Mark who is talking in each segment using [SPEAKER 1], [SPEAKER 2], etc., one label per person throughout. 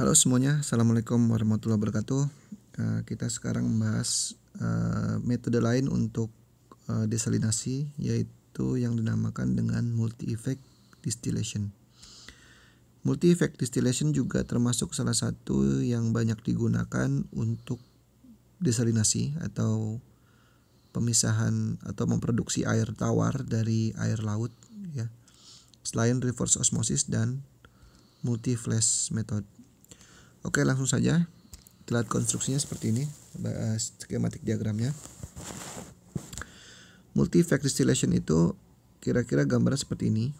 [SPEAKER 1] Halo semuanya, Assalamualaikum warahmatullahi wabarakatuh eh, Kita sekarang membahas eh, metode lain untuk eh, desalinasi Yaitu yang dinamakan dengan multi-effect distillation Multi-effect distillation juga termasuk salah satu yang banyak digunakan untuk desalinasi Atau pemisahan atau memproduksi air tawar dari air laut ya. Selain reverse osmosis dan multi-flash method Oke langsung saja telat konstruksinya seperti ini bahas eh, skematik diagramnya fact distillation itu kira-kira gambar seperti ini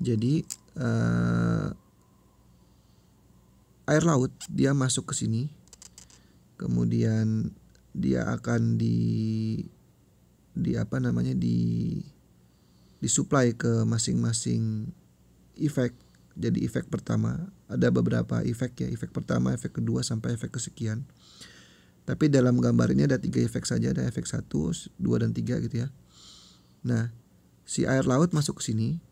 [SPEAKER 1] jadi uh, air laut dia masuk ke sini kemudian dia akan di di apa namanya di disuplai ke masing-masing efek jadi efek pertama ada beberapa efek ya efek pertama efek kedua sampai efek kesekian tapi dalam gambar ini ada tiga efek saja ada efek satu dua dan tiga gitu ya nah si air laut masuk ke sini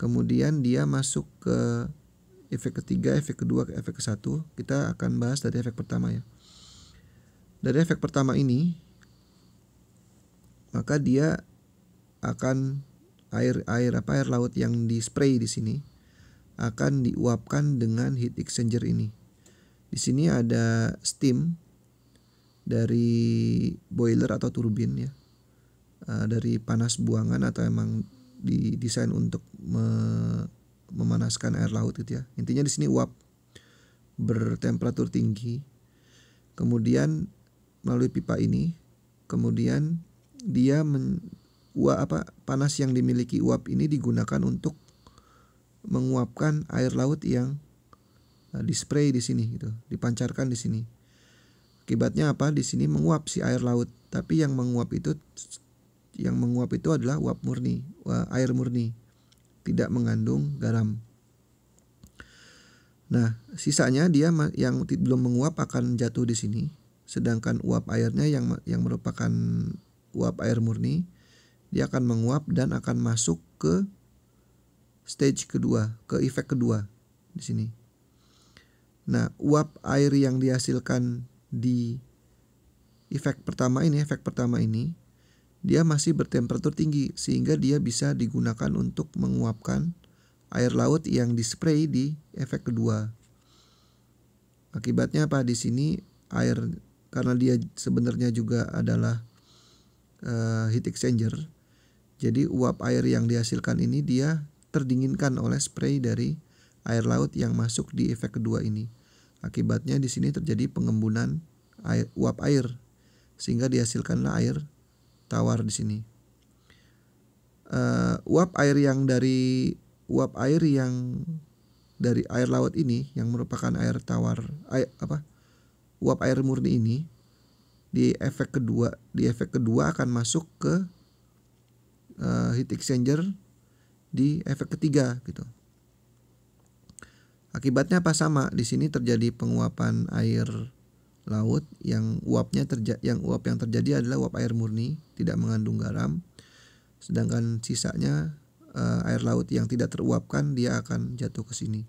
[SPEAKER 1] kemudian dia masuk ke efek ketiga efek kedua efek ke satu kita akan bahas dari efek pertama ya dari efek pertama ini maka dia akan air air apa air laut yang dispray di sini akan diuapkan dengan heat exchanger ini. Di sini ada steam dari boiler atau turbin ya. Eh, dari panas buangan atau emang didesain untuk me memanaskan air laut gitu ya. Intinya di sini uap bertemperatur tinggi. Kemudian melalui pipa ini, kemudian dia men, uap apa panas yang dimiliki uap ini digunakan untuk menguapkan air laut yang eh, dispray di sini gitu, dipancarkan di sini. Akibatnya apa? Di sini menguap si air laut, tapi yang menguap itu yang menguap itu adalah uap murni, eh, air murni. Tidak mengandung garam. Nah, sisanya dia yang belum menguap akan jatuh di sini, sedangkan uap airnya yang yang merupakan uap air murni dia akan menguap dan akan masuk ke stage kedua, ke efek kedua di sini. Nah, uap air yang dihasilkan di efek pertama ini, efek pertama ini, dia masih bertemperatur tinggi sehingga dia bisa digunakan untuk menguapkan air laut yang dispray di efek kedua. Akibatnya apa di sini air karena dia sebenarnya juga adalah uh, heat exchanger. Jadi uap air yang dihasilkan ini dia terdinginkan oleh spray dari air laut yang masuk di efek kedua ini. Akibatnya di sini terjadi pengembunan air, uap air sehingga dihasilkanlah air tawar di sini. Uh, uap air yang dari uap air yang dari air laut ini yang merupakan air tawar air, apa uap air murni ini di efek kedua di efek kedua akan masuk ke uh, heat exchanger di efek ketiga gitu. Akibatnya apa sama? Di sini terjadi penguapan air laut yang uapnya terja yang uap yang terjadi adalah uap air murni, tidak mengandung garam. Sedangkan sisanya uh, air laut yang tidak teruapkan dia akan jatuh ke sini.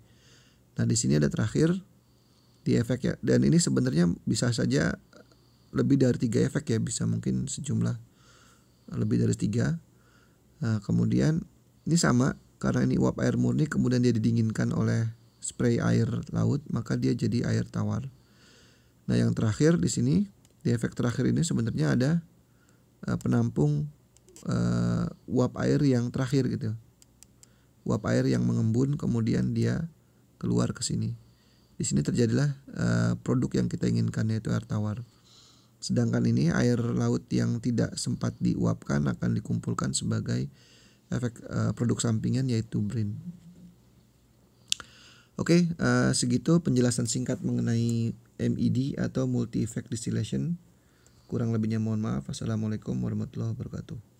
[SPEAKER 1] Nah, di sini ada terakhir di efeknya dan ini sebenarnya bisa saja lebih dari tiga efek ya bisa mungkin sejumlah lebih dari tiga nah, kemudian ini sama karena ini uap air murni kemudian dia didinginkan oleh spray air laut maka dia jadi air tawar. Nah, yang terakhir di sini di efek terakhir ini sebenarnya ada uh, penampung uh, uap air yang terakhir gitu. Uap air yang mengembun kemudian dia keluar ke sini. Di sini terjadilah uh, produk yang kita inginkan yaitu air tawar. Sedangkan ini air laut yang tidak sempat diuapkan akan dikumpulkan sebagai efek uh, produk sampingan yaitu brin. Oke, okay, uh, eh, segitu penjelasan singkat mengenai MED atau multi effect distillation. Kurang lebihnya mohon maaf. Assalamualaikum warahmatullahi wabarakatuh.